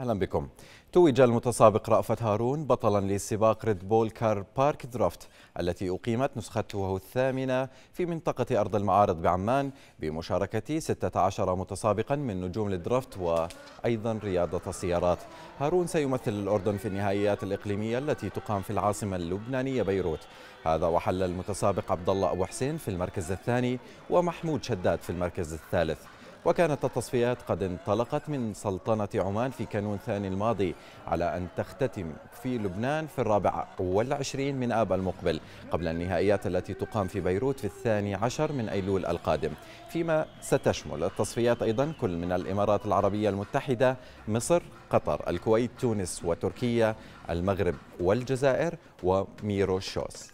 أهلا بكم توج المتسابق رأفت هارون بطلا لسباق ريد بول كار بارك درافت التي أقيمت نسخته الثامنة في منطقة أرض المعارض بعمان بمشاركة 16 متسابقا من نجوم الدرافت وأيضا رياضة السيارات هارون سيمثل الأردن في النهائيات الإقليمية التي تقام في العاصمة اللبنانية بيروت هذا وحل المتسابق عبد الله أبو حسين في المركز الثاني ومحمود شداد في المركز الثالث وكانت التصفيات قد انطلقت من سلطنة عمان في كانون ثاني الماضي على أن تختتم في لبنان في الرابع والعشرين من آب المقبل قبل النهائيات التي تقام في بيروت في الثاني عشر من أيلول القادم فيما ستشمل التصفيات أيضا كل من الإمارات العربية المتحدة مصر قطر الكويت تونس وتركيا المغرب والجزائر وميروشوس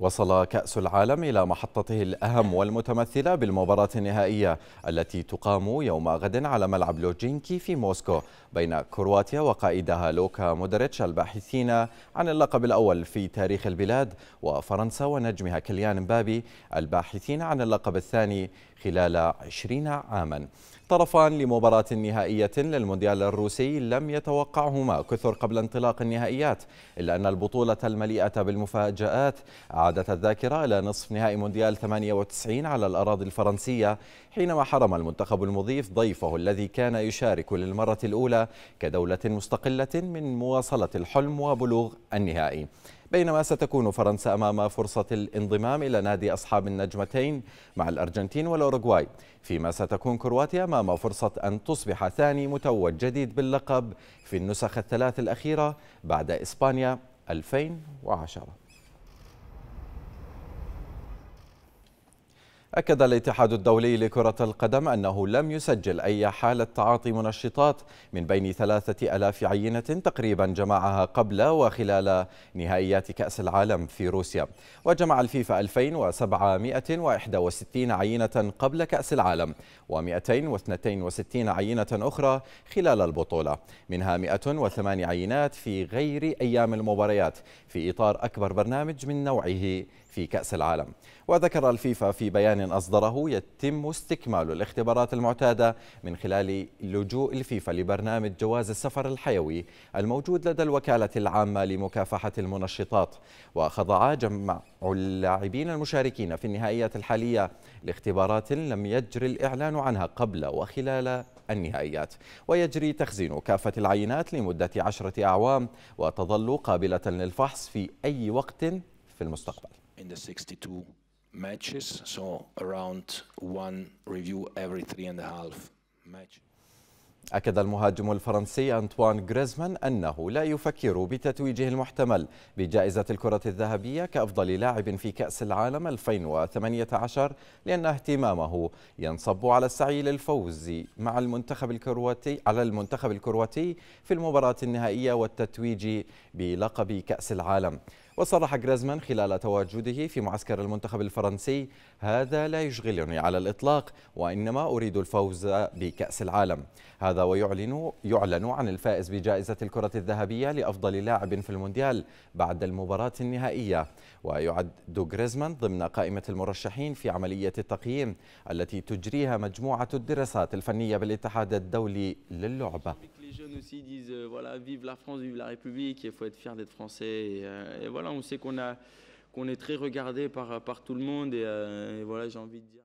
وصل كأس العالم إلى محطته الأهم والمتمثلة بالمباراة النهائية التي تقام يوم غد على ملعب لوجينكي في موسكو بين كرواتيا وقائدها لوكا مودريتش الباحثين عن اللقب الأول في تاريخ البلاد وفرنسا ونجمها كليان مبابي الباحثين عن اللقب الثاني خلال 20 عاما طرفان لمباراة نهائية للمونديال الروسي لم يتوقعهما كثر قبل انطلاق النهائيات إلا أن البطولة المليئة بالمفاجآت عادت الذاكرة إلى نصف نهائي مونديال 98 على الأراضي الفرنسية حينما حرم المنتخب المضيف ضيفه الذي كان يشارك للمرة الأولى كدولة مستقلة من مواصلة الحلم وبلوغ النهائي بينما ستكون فرنسا أمام فرصة الانضمام إلى نادي أصحاب النجمتين مع الأرجنتين والأوروغواي فيما ستكون كرواتيا أمام فرصة أن تصبح ثاني متوج جديد باللقب في النسخ الثلاث الأخيرة بعد إسبانيا 2010 أكد الاتحاد الدولي لكرة القدم أنه لم يسجل أي حالة تعاطي منشطات من بين ثلاثة ألاف عينة تقريبا جمعها قبل وخلال نهائيات كأس العالم في روسيا وجمع الفيفا 2761 عينة قبل كأس العالم و262 عينة أخرى خلال البطولة منها 108 عينات في غير أيام المباريات في إطار أكبر برنامج من نوعه في كأس العالم وذكر الفيفا في بيان بيان أصدره يتم استكمال الاختبارات المعتادة من خلال لجوء الفيفا لبرنامج جواز السفر الحيوي الموجود لدى الوكالة العامة لمكافحة المنشطات وخضع جمع اللاعبين المشاركين في النهائيات الحالية لاختبارات لم يجري الإعلان عنها قبل وخلال النهائيات ويجري تخزين كافة العينات لمدة عشرة أعوام وتظل قابلة للفحص في أي وقت في المستقبل. matches, so around one review every three and a half matches. أكد المهاجم الفرنسي أنطوان غريزمان أنه لا يفكر بتتويجه المحتمل بجائزة الكرة الذهبية كأفضل لاعب في كأس العالم 2018 لأن اهتمامه ينصب على السعي للفوز مع المنتخب الكرواتي على المنتخب الكرواتي في المباراة النهائية والتتويج بلقب كأس العالم وصرح جريزمان خلال تواجده في معسكر المنتخب الفرنسي هذا لا يشغلني على الإطلاق وإنما أريد الفوز بكأس العالم هذا ويعلن يعلن عن الفائز بجائزة الكرة الذهبية لأفضل لاعب في المونديال بعد المباراة النهائية ويعد جريزمان ضمن قائمة المرشحين في عملية التقييم التي تجريها مجموعة الدراسات الفنية بالاتحاد الدولي للعبة Les jeunes aussi disent voilà vive la France, vive la République, il faut être fier d'être français et, euh, et voilà On sait qu'on a qu'on est très regardé par, par tout le monde et, euh, et voilà, j'ai envie de dire.